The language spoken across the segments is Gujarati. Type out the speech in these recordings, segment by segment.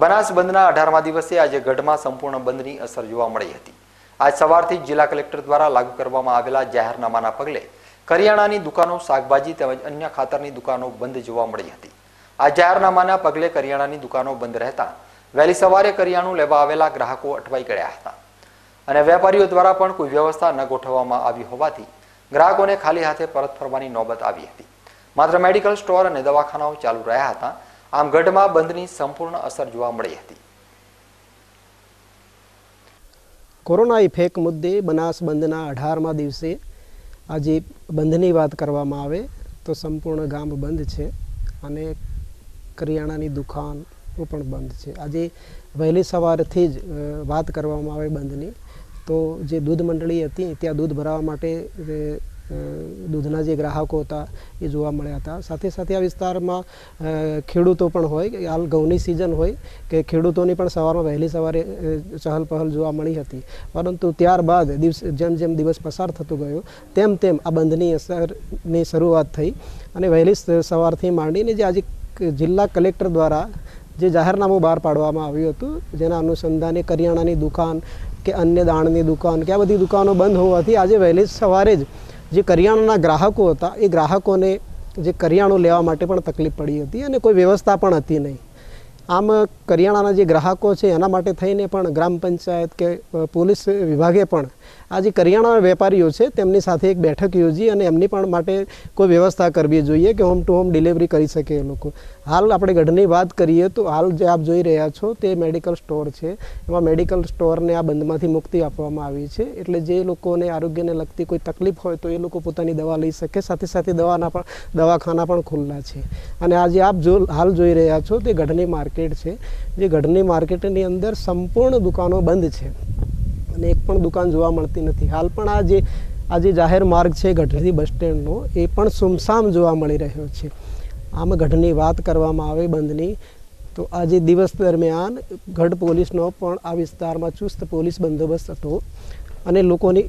બનાસ બંધના અઢારમા દિવસે આજે ગઢમાં સંપૂર્ણ બંધની અસર જોવા મળી હતી આજ સવારથી જિલ્લા કલેક્ટર દ્વારા લાગુ કરવામાં આવેલા જાહેરનામાના પગલે કરિયાણાની દુકાનો શાકભાજી તેમજ અન્ય ખાતરની દુકાનો બંધ જોવા મળી હતી આ જાહેરનામાના પગલે કરિયાણાની દુકાનો બંધ રહેતા વહેલી સવારે કરિયાણું લેવા આવેલા ગ્રાહકો અટવાઈ ગયા હતા અને વેપારીઓ દ્વારા પણ કોઈ વ્યવસ્થા ન ગોઠવવામાં આવી હોવાથી ગ્રાહકોને ખાલી હાથે પરત ફરવાની નોબત આવી હતી માત્ર મેડિકલ સ્ટોર અને દવાખાનાઓ ચાલુ રહ્યા હતા આમગઢમાં બંધની સંપૂર્ણ અસર જોવા મળી હતી કોરોના ઇફેક મુદ્દે બનાસ બંધના અઢારમા દિવસે આજે બંધની વાત કરવામાં આવે તો સંપૂર્ણ ગામ બંધ છે અને કરિયાણાની દુકાન પણ બંધ છે આજે વહેલી સવારથી જ વાત કરવામાં આવે બંધની તો જે દૂધ મંડળી હતી ત્યાં દૂધ ભરાવા માટે દૂધના જે ગ્રાહકો હતા એ જોવા મળ્યા હતા સાથે સાથે આ વિસ્તારમાં ખેડૂતો પણ હોય કે હાલ ઘઉંની સિઝન હોય કે ખેડૂતોની પણ સવારમાં વહેલી સવારે ચહલ પહલ જોવા મળી હતી પરંતુ ત્યારબાદ દિવસ જેમ જેમ દિવસ પસાર થતો ગયો તેમ તેમ આ બંધની અસરની શરૂઆત થઈ અને વહેલી સવારથી માંડીને જે આજે જિલ્લા કલેક્ટર દ્વારા જે જાહેરનામું બહાર પાડવામાં આવ્યું હતું જેના અનુસંધાને કરિયાણાની દુકાન કે અન્ય દાણની દુકાન કે આ બધી દુકાનો બંધ હોવાથી આજે વહેલી સવારે જ જે કરિયાણાના ગ્રાહકો હતા એ ગ્રાહકોને જે કરિયાણું લેવા માટે પણ તકલીફ પડી હતી અને કોઈ વ્યવસ્થા પણ હતી નહીં આમ કરિયાણાના જે ગ્રાહકો છે એના માટે થઈને પણ ગ્રામ પંચાયત કે પોલીસ વિભાગે પણ આજે જે કરિયાણા વેપારીઓ છે તેમની સાથે એક બેઠક યોજી અને એમની પણ માટે કોઈ વ્યવસ્થા કરવી જોઈએ કે હોમ ટુ હોમ ડિલિવરી કરી શકે એ લોકો હાલ આપણે ગઢની વાત કરીએ તો હાલ જે આપ જોઈ રહ્યા છો તે મેડિકલ સ્ટોર છે એમાં મેડિકલ સ્ટોરને આ બંધમાંથી મુક્તિ આપવામાં આવી છે એટલે જે લોકોને આરોગ્યને લગતી કોઈ તકલીફ હોય તો એ લોકો પોતાની દવા લઈ શકે સાથે સાથે દવાના પણ દવાખાના પણ ખુલ્લા છે અને આજે આપ જો હાલ જોઈ રહ્યા છો તે ગઢની માર્કેટ છે જે ગઢની માર્કેટની અંદર સંપૂર્ણ દુકાનો બંધ છે અને એક પણ દુકાન જોવા મળતી નથી હાલ પણ આ જે આ જે જાહેર માર્ગ છે ગઢડી બસ સ્ટેન્ડનો એ પણ સુમસામ જોવા મળી રહ્યો છે આમ ગઢની વાત કરવામાં આવે બંધની તો આજે દિવસ દરમિયાન ગઢ પોલીસનો પણ આ વિસ્તારમાં ચુસ્ત પોલીસ બંદોબસ્ત હતો અને લોકોની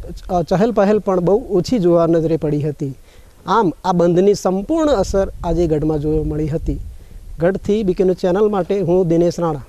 ચહલ પહેલ પણ બહુ ઓછી જોવા નજરે પડી હતી આમ આ બંધની સંપૂર્ણ અસર આજે ગઢમાં જોવા મળી હતી ગઢથી બીકેનું ચેનલ માટે હું દિનેશ રાણા